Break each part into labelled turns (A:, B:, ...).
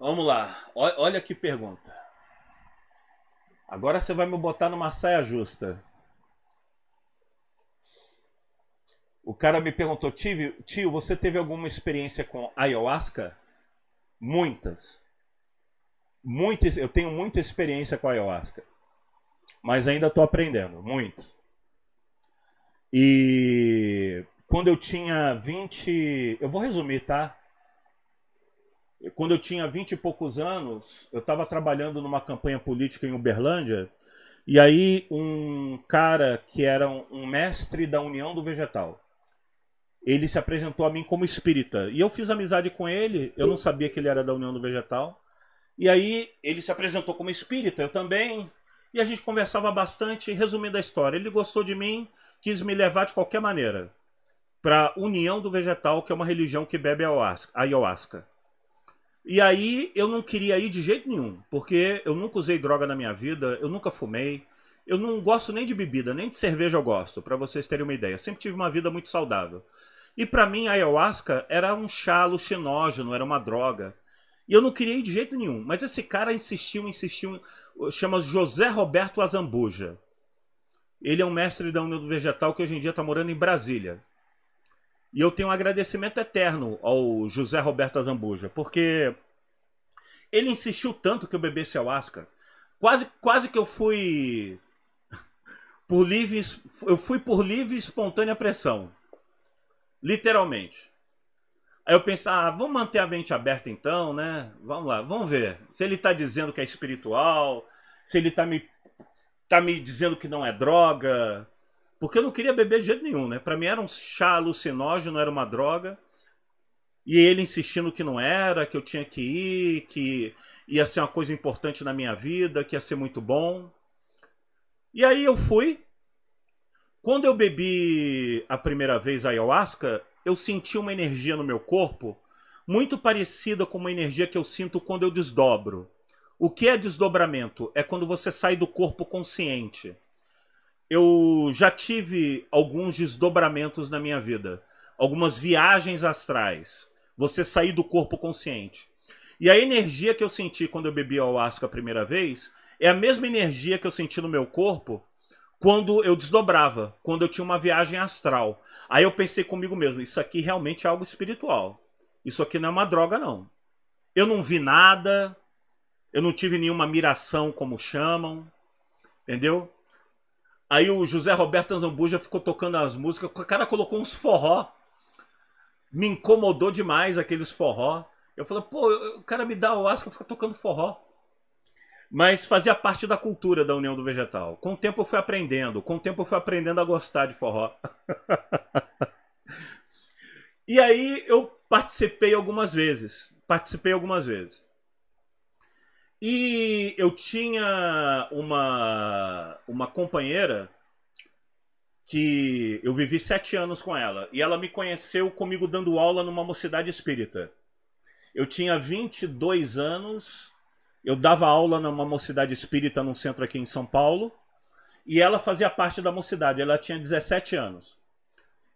A: Vamos lá. olha que pergunta. Agora você vai me botar numa saia justa. O cara me perguntou, tio, tio, você teve alguma experiência com ayahuasca? Muitas. Muitas, eu tenho muita experiência com ayahuasca. Mas ainda estou aprendendo, muito. E quando eu tinha 20, eu vou resumir, tá? quando eu tinha vinte e poucos anos, eu estava trabalhando numa campanha política em Uberlândia, e aí um cara que era um mestre da União do Vegetal, ele se apresentou a mim como espírita. E eu fiz amizade com ele, eu não sabia que ele era da União do Vegetal. E aí ele se apresentou como espírita, eu também. E a gente conversava bastante, resumindo a história. Ele gostou de mim, quis me levar de qualquer maneira para a União do Vegetal, que é uma religião que bebe ayahuasca. E aí eu não queria ir de jeito nenhum, porque eu nunca usei droga na minha vida, eu nunca fumei, eu não gosto nem de bebida, nem de cerveja eu gosto, para vocês terem uma ideia. Eu sempre tive uma vida muito saudável. E para mim a ayahuasca era um chá alucinógeno, era uma droga. E eu não queria ir de jeito nenhum, mas esse cara insistiu, insistiu, chama José Roberto Azambuja. Ele é um mestre da União do Vegetal que hoje em dia está morando em Brasília. E eu tenho um agradecimento eterno ao José Roberto Zambuja, porque ele insistiu tanto que eu bebesse ayahuasca. Quase, quase que eu fui por livre, eu fui por livre e espontânea pressão. Literalmente. Aí eu pensava, ah, vamos manter a mente aberta então, né? Vamos lá, vamos ver. Se ele está dizendo que é espiritual, se ele está me, tá me dizendo que não é droga, porque eu não queria beber de jeito nenhum, né? Para mim era um chá alucinógeno, era uma droga. E ele insistindo que não era, que eu tinha que ir, que ia ser uma coisa importante na minha vida, que ia ser muito bom. E aí eu fui. Quando eu bebi a primeira vez a ayahuasca, eu senti uma energia no meu corpo muito parecida com uma energia que eu sinto quando eu desdobro. O que é desdobramento? É quando você sai do corpo consciente eu já tive alguns desdobramentos na minha vida, algumas viagens astrais. Você sair do corpo consciente. E a energia que eu senti quando eu bebi ayahuasca a primeira vez é a mesma energia que eu senti no meu corpo quando eu desdobrava, quando eu tinha uma viagem astral. Aí eu pensei comigo mesmo, isso aqui realmente é algo espiritual. Isso aqui não é uma droga não. Eu não vi nada, eu não tive nenhuma miração como chamam, entendeu? Aí o José Roberto Anzambuja ficou tocando as músicas. O cara colocou uns forró. Me incomodou demais aqueles forró. Eu falei, pô, o cara me dá o asco, ficar tocando forró. Mas fazia parte da cultura da União do Vegetal. Com o tempo eu fui aprendendo. Com o tempo eu fui aprendendo a gostar de forró. e aí eu participei algumas vezes. Participei algumas vezes. E eu tinha uma, uma companheira que eu vivi sete anos com ela. E ela me conheceu comigo dando aula numa mocidade espírita. Eu tinha 22 anos, eu dava aula numa mocidade espírita num centro aqui em São Paulo. E ela fazia parte da mocidade, ela tinha 17 anos.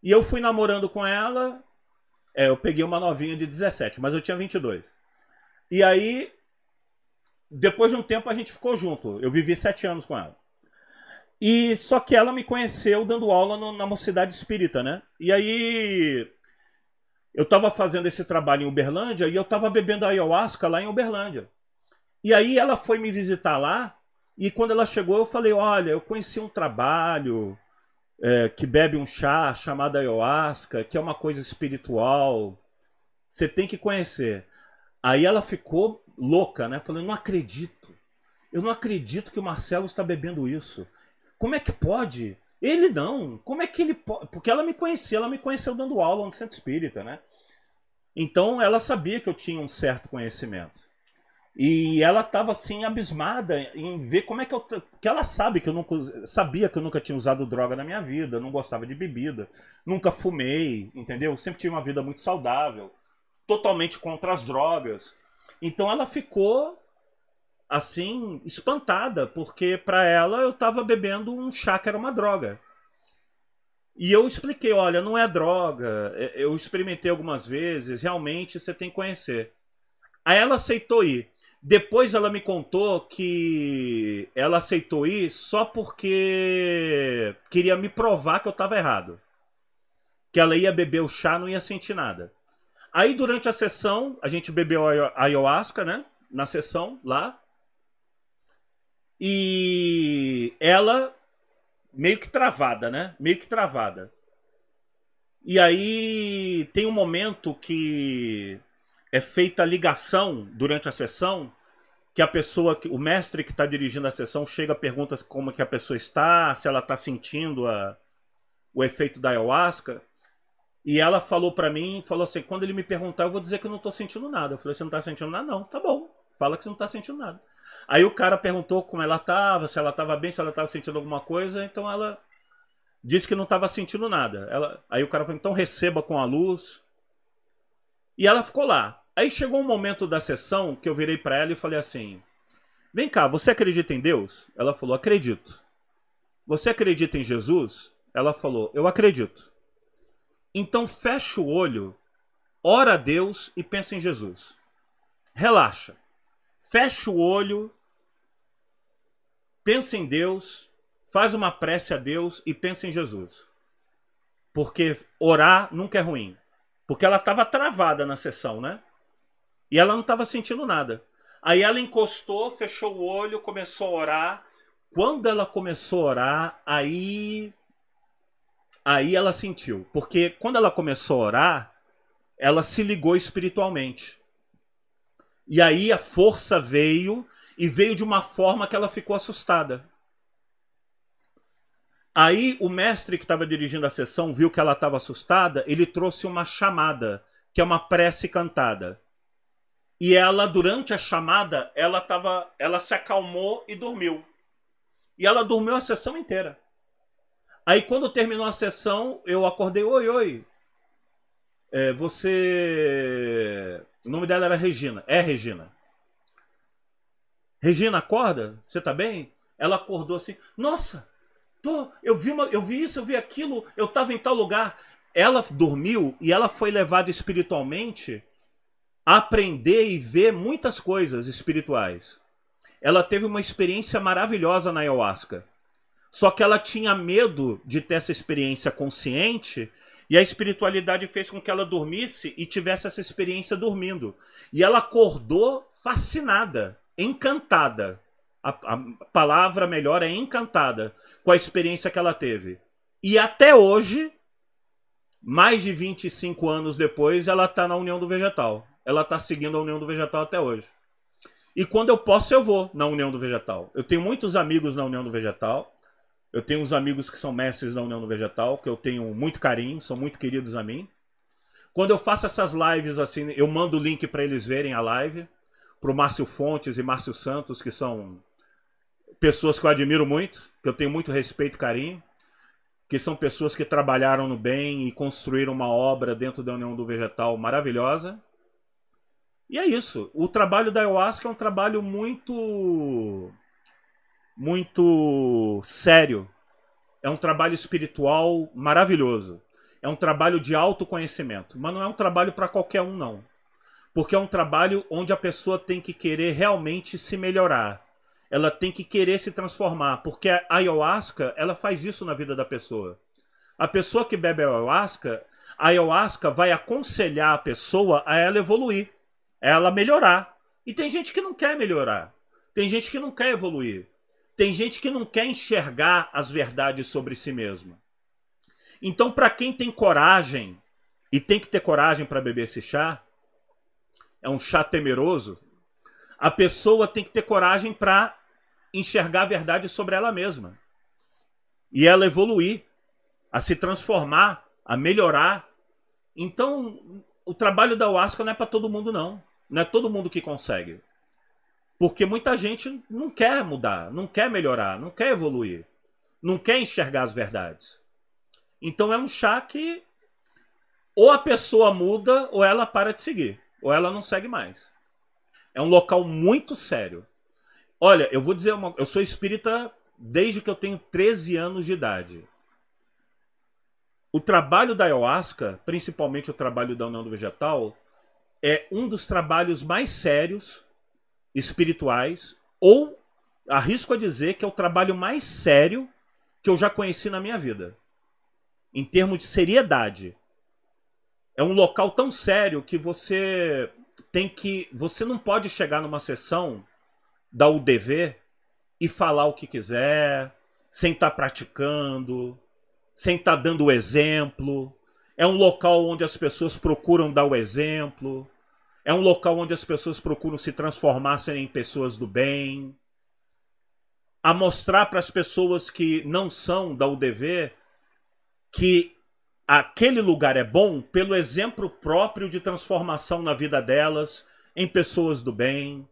A: E eu fui namorando com ela, é, eu peguei uma novinha de 17, mas eu tinha 22. E aí depois de um tempo a gente ficou junto. Eu vivi sete anos com ela. E só que ela me conheceu dando aula no, na mocidade espírita, né? E aí eu estava fazendo esse trabalho em Uberlândia e eu estava bebendo ayahuasca lá em Uberlândia. E aí ela foi me visitar lá e quando ela chegou eu falei, olha, eu conheci um trabalho é, que bebe um chá chamado ayahuasca, que é uma coisa espiritual. Você tem que conhecer. Aí ela ficou louca, né? Falando, não acredito. Eu não acredito que o Marcelo está bebendo isso. Como é que pode? Ele não. Como é que ele pode? Porque ela me conhecia, ela me conheceu dando aula no centro espírita, né? Então ela sabia que eu tinha um certo conhecimento. E ela estava assim abismada em ver como é que eu, Porque ela sabe que eu nunca sabia que eu nunca tinha usado droga na minha vida, não gostava de bebida, nunca fumei, entendeu? Sempre tive uma vida muito saudável, totalmente contra as drogas. Então ela ficou assim espantada, porque para ela eu estava bebendo um chá que era uma droga. E eu expliquei, olha, não é droga, é, eu experimentei algumas vezes, realmente você tem que conhecer. Aí ela aceitou ir. Depois ela me contou que ela aceitou ir só porque queria me provar que eu estava errado. Que ela ia beber o chá, não ia sentir nada. Aí durante a sessão, a gente bebeu ayahuasca, né? Na sessão lá. E ela meio que travada, né? Meio que travada. E aí tem um momento que é feita a ligação durante a sessão, que a pessoa, o mestre que está dirigindo a sessão chega, pergunta como é que a pessoa está, se ela está sentindo a, o efeito da ayahuasca. E ela falou para mim, falou assim, quando ele me perguntar, eu vou dizer que eu não tô sentindo nada. Eu falei, você não tá sentindo nada? Não, tá bom, fala que você não tá sentindo nada. Aí o cara perguntou como ela tava, se ela tava bem, se ela tava sentindo alguma coisa, então ela disse que não tava sentindo nada. Ela, aí o cara falou, então receba com a luz. E ela ficou lá. Aí chegou um momento da sessão que eu virei para ela e falei assim: Vem cá, você acredita em Deus? Ela falou: Acredito. Você acredita em Jesus? Ela falou: Eu acredito. Então fecha o olho, ora a Deus e pensa em Jesus. Relaxa. Fecha o olho, pensa em Deus, faz uma prece a Deus e pensa em Jesus. Porque orar nunca é ruim. Porque ela estava travada na sessão, né? E ela não estava sentindo nada. Aí ela encostou, fechou o olho, começou a orar. Quando ela começou a orar, aí Aí ela sentiu, porque quando ela começou a orar, ela se ligou espiritualmente. E aí a força veio e veio de uma forma que ela ficou assustada. Aí o mestre que estava dirigindo a sessão viu que ela estava assustada, ele trouxe uma chamada, que é uma prece cantada. E ela durante a chamada, ela tava, ela se acalmou e dormiu. E ela dormiu a sessão inteira. Aí quando terminou a sessão, eu acordei, oi, oi. É, você. O nome dela era Regina. É Regina. Regina, acorda? Você tá bem? Ela acordou assim, nossa, tô, eu vi, uma, eu vi isso, eu vi aquilo, eu tava em tal lugar. Ela dormiu e ela foi levada espiritualmente a aprender e ver muitas coisas espirituais. Ela teve uma experiência maravilhosa na ayahuasca. Só que ela tinha medo de ter essa experiência consciente e a espiritualidade fez com que ela dormisse e tivesse essa experiência dormindo. E ela acordou fascinada, encantada. A, a palavra melhor é encantada com a experiência que ela teve. E até hoje, mais de 25 anos depois, ela está na União do Vegetal. Ela está seguindo a União do Vegetal até hoje. E quando eu posso, eu vou na União do Vegetal. Eu tenho muitos amigos na União do Vegetal. Eu tenho uns amigos que são mestres da União do Vegetal, que eu tenho muito carinho, são muito queridos a mim. Quando eu faço essas lives assim, eu mando o link para eles verem a live, para o Márcio Fontes e Márcio Santos, que são pessoas que eu admiro muito, que eu tenho muito respeito e carinho, que são pessoas que trabalharam no bem e construíram uma obra dentro da União do Vegetal maravilhosa. E é isso. O trabalho da ayahuasca é um trabalho muito muito sério. É um trabalho espiritual maravilhoso. É um trabalho de autoconhecimento. Mas não é um trabalho para qualquer um, não. Porque é um trabalho onde a pessoa tem que querer realmente se melhorar. Ela tem que querer se transformar. Porque a ayahuasca, ela faz isso na vida da pessoa. A pessoa que bebe ayahuasca, a ayahuasca vai aconselhar a pessoa a ela evoluir, a ela melhorar. E tem gente que não quer melhorar. Tem gente que não quer evoluir. Tem gente que não quer enxergar as verdades sobre si mesma. Então, para quem tem coragem, e tem que ter coragem para beber esse chá, é um chá temeroso, a pessoa tem que ter coragem para enxergar a verdade sobre ela mesma. E ela evoluir, a se transformar, a melhorar. Então, o trabalho da UASCA não é para todo mundo, não. Não é todo mundo que consegue. Porque muita gente não quer mudar, não quer melhorar, não quer evoluir, não quer enxergar as verdades. Então é um chá que ou a pessoa muda ou ela para de seguir, ou ela não segue mais. É um local muito sério. Olha, eu vou dizer uma, eu sou espírita desde que eu tenho 13 anos de idade. O trabalho da ayahuasca, principalmente o trabalho da União do Vegetal, é um dos trabalhos mais sérios espirituais, ou arrisco a dizer que é o trabalho mais sério que eu já conheci na minha vida, em termos de seriedade. É um local tão sério que você tem que. Você não pode chegar numa sessão da UDV e falar o que quiser, sem estar tá praticando, sem estar tá dando o exemplo. É um local onde as pessoas procuram dar o exemplo. É um local onde as pessoas procuram se transformar em pessoas do bem, a mostrar para as pessoas que não são da UDV que aquele lugar é bom pelo exemplo próprio de transformação na vida delas em pessoas do bem.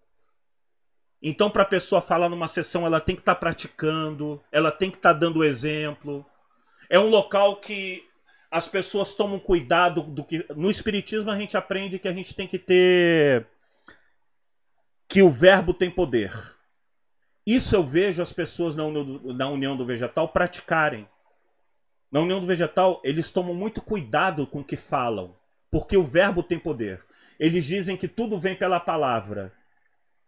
A: Então, para a pessoa falar numa sessão, ela tem que estar tá praticando, ela tem que estar tá dando exemplo. É um local que as pessoas tomam cuidado do que. No Espiritismo a gente aprende que a gente tem que ter. que o verbo tem poder. Isso eu vejo as pessoas na União do, na união do Vegetal praticarem. Na União do Vegetal, eles tomam muito cuidado com o que falam, porque o verbo tem poder. Eles dizem que tudo vem pela palavra.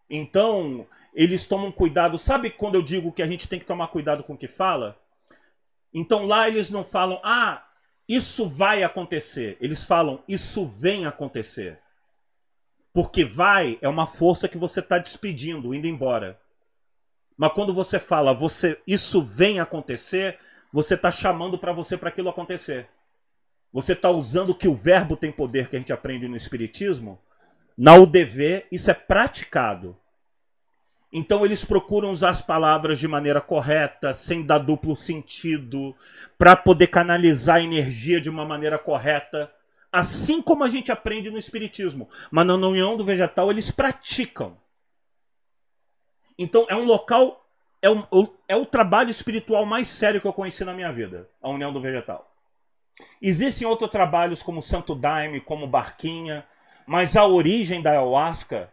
A: Então, eles tomam cuidado. Sabe quando eu digo que a gente tem que tomar cuidado com o que fala? Então lá eles não falam, ah, isso vai acontecer. Eles falam, isso vem acontecer. Porque vai é uma força que você está despedindo, indo embora. Mas quando você fala, você, isso vem acontecer, você está chamando para você para aquilo acontecer. Você está usando que o verbo tem poder que a gente aprende no Espiritismo. Na UDV, isso é praticado. Então eles procuram usar as palavras de maneira correta, sem dar duplo sentido, para poder canalizar a energia de uma maneira correta, assim como a gente aprende no espiritismo. Mas na união do vegetal eles praticam. Então é um local é o, é o, trabalho espiritual mais sério que eu conheci na minha vida, a união do vegetal. Existem outros trabalhos como Santo Daime, como Barquinha, mas a origem da ayahuasca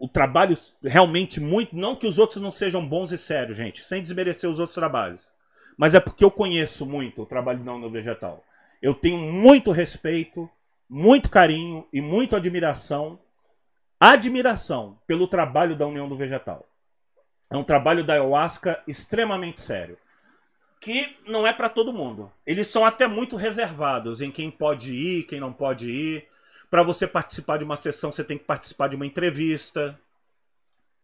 A: o trabalho realmente muito. Não que os outros não sejam bons e sérios, gente, sem desmerecer os outros trabalhos. Mas é porque eu conheço muito o trabalho da União Vegetal. Eu tenho muito respeito, muito carinho e muita admiração admiração pelo trabalho da União do Vegetal. É um trabalho da ayahuasca extremamente sério, que não é para todo mundo. Eles são até muito reservados em quem pode ir, quem não pode ir. Para você participar de uma sessão, você tem que participar de uma entrevista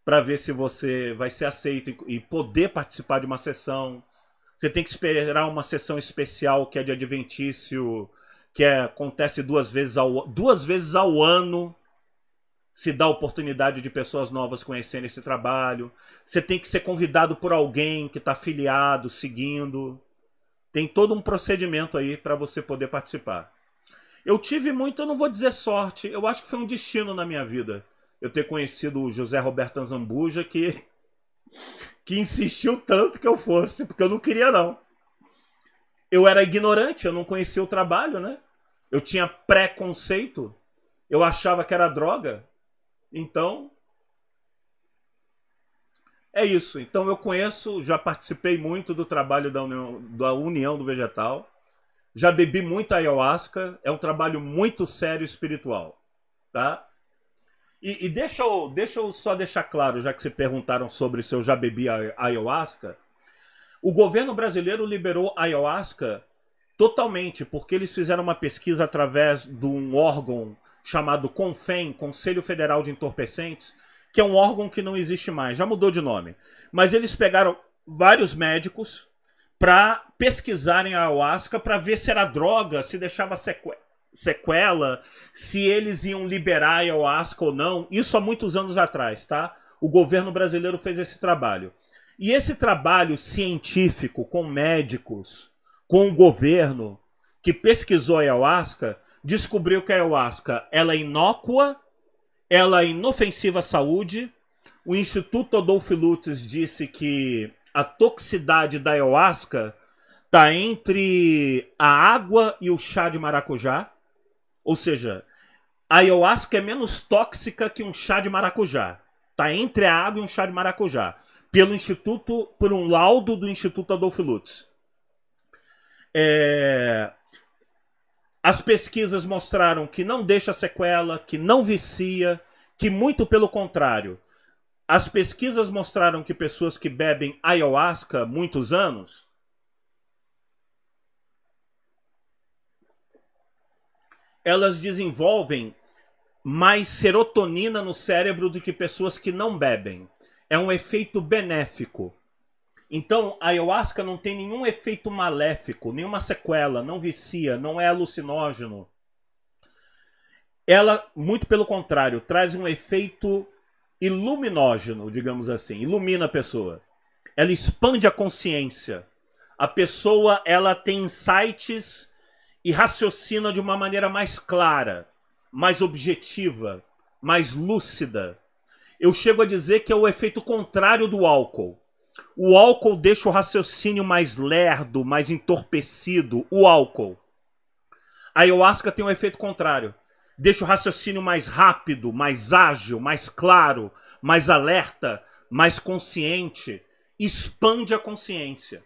A: para ver se você vai ser aceito e poder participar de uma sessão. Você tem que esperar uma sessão especial que é de adventício, que é, acontece duas vezes ao duas vezes ao ano. Se dá oportunidade de pessoas novas conhecerem esse trabalho. Você tem que ser convidado por alguém que está afiliado, seguindo. Tem todo um procedimento aí para você poder participar. Eu tive muito, eu não vou dizer sorte, eu acho que foi um destino na minha vida. Eu ter conhecido o José Roberto Zambuja que que insistiu tanto que eu fosse, porque eu não queria não. Eu era ignorante, eu não conhecia o trabalho, né? Eu tinha preconceito, eu achava que era droga. Então é isso. Então eu conheço, já participei muito do trabalho da União, da União do Vegetal já bebi muita ayahuasca, é um trabalho muito sério espiritual, tá? E, e, deixa, eu, deixa eu só deixar claro, já que se perguntaram sobre se eu já bebi ayahuasca, o governo brasileiro liberou ayahuasca totalmente, porque eles fizeram uma pesquisa através de um órgão chamado CONFEM, Conselho Federal de Entorpecentes, que é um órgão que não existe mais, já mudou de nome. Mas eles pegaram vários médicos, para pesquisarem a ayahuasca para ver se era droga, se deixava sequela sequela, se eles iam liberar a ayahuasca ou não, isso há muitos anos atrás, tá? O governo brasileiro fez esse trabalho. E esse trabalho científico com médicos, com o governo que pesquisou a ayahuasca, descobriu que a ayahuasca ela é inócua, ela é inofensiva à saúde. O Instituto Adolfo Lutz disse que a toxicidade da ayahuasca tá entre a água e o chá de maracujá. Ou seja, a ayahuasca é menos tóxica que um chá de maracujá. Tá entre a água e um chá de maracujá, pelo instituto, por um laudo do Instituto Adolfo Lutz. É... As pesquisas mostraram que não deixa sequela, que não vicia, que muito pelo contrário, as pesquisas mostraram que pessoas que bebem ayahuasca muitos anos elas desenvolvem mais serotonina no cérebro do que pessoas que não bebem. É um efeito benéfico. Então, a ayahuasca não tem nenhum efeito maléfico, nenhuma sequela, não vicia, não é alucinógeno. Ela, muito pelo contrário, traz um efeito iluminógeno, digamos assim, ilumina a pessoa. Ela expande a consciência. A pessoa ela tem insights e raciocina de uma maneira mais clara, mais objetiva, mais lúcida. Eu chego a dizer que é o efeito contrário do álcool. O álcool deixa o raciocínio mais lerdo, mais entorpecido. O álcool. A ayahuasca tem um efeito contrário deixa o raciocínio mais rápido, mais ágil, mais claro, mais alerta, mais consciente, expande a consciência.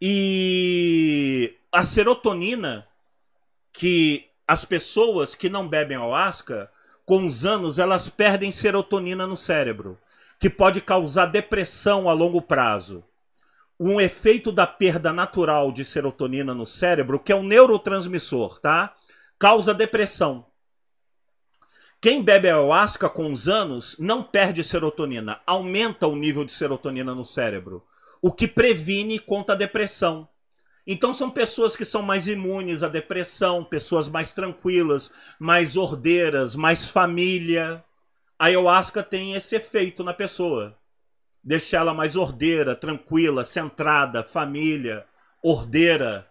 A: E a serotonina que as pessoas que não bebem ayahuasca, com os anos elas perdem serotonina no cérebro, que pode causar depressão a longo prazo. Um efeito da perda natural de serotonina no cérebro, que é um neurotransmissor, tá? Causa depressão. Quem bebe ayahuasca com os anos não perde serotonina, aumenta o nível de serotonina no cérebro, o que previne contra a depressão. Então são pessoas que são mais imunes à depressão, pessoas mais tranquilas, mais ordeiras, mais família. A ayahuasca tem esse efeito na pessoa. Deixa ela mais ordeira, tranquila, centrada, família, ordeira,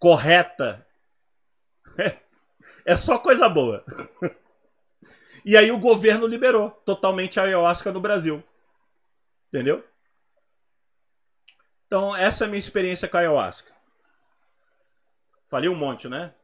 A: correta. É só coisa boa. E aí o governo liberou totalmente a ayahuasca no Brasil. Entendeu? Então, essa é a minha experiência com a ayahuasca. Falei um monte, né?